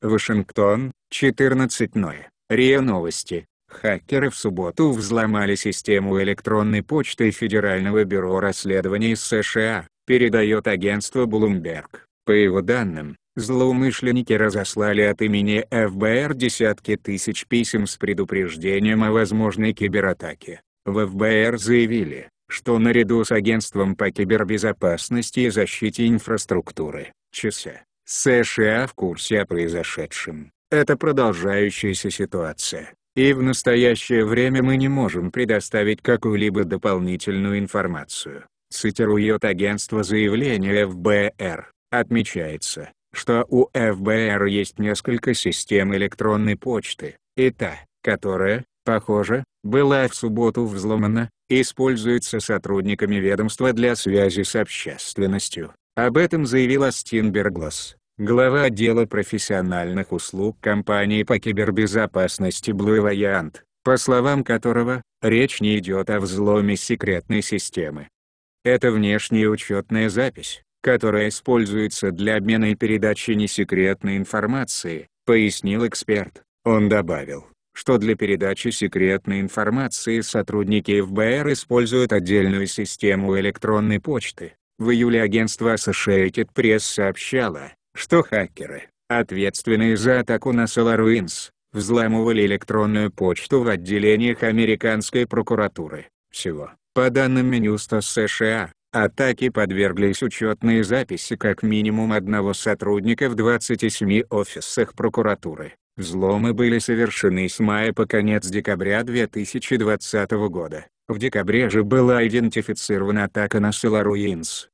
Вашингтон, 14.00. РИА Новости. Хакеры в субботу взломали систему электронной почты Федерального бюро расследований США, передает агентство Bloomberg. По его данным, злоумышленники разослали от имени ФБР десятки тысяч писем с предупреждением о возможной кибератаке. В ФБР заявили, что наряду с агентством по кибербезопасности и защите инфраструктуры, ЧСА, э, США в курсе о произошедшем. Это продолжающаяся ситуация, и в настоящее время мы не можем предоставить какую-либо дополнительную информацию. Цитирует агентство заявления ФБР. Отмечается, что у ФБР есть несколько систем электронной почты, и та, которая, похоже, была в субботу взломана, используется сотрудниками ведомства для связи с общественностью. Об этом заявила Стинберглас глава отдела профессиональных услуг компании по кибербезопасности Blue Variant, по словам которого, речь не идет о взломе секретной системы. Это внешняя учетная запись, которая используется для обмена и передачи несекретной информации, пояснил эксперт. Он добавил, что для передачи секретной информации сотрудники ФБР используют отдельную систему электронной почты. В июле агентство Associated Press сообщало, что хакеры, ответственные за атаку на SolarWinds, взламывали электронную почту в отделениях американской прокуратуры. Всего, по данным Минюста США, атаки подверглись учетные записи как минимум одного сотрудника в 27 офисах прокуратуры. Взломы были совершены с мая по конец декабря 2020 года. В декабре же была идентифицирована атака на SolarWinds,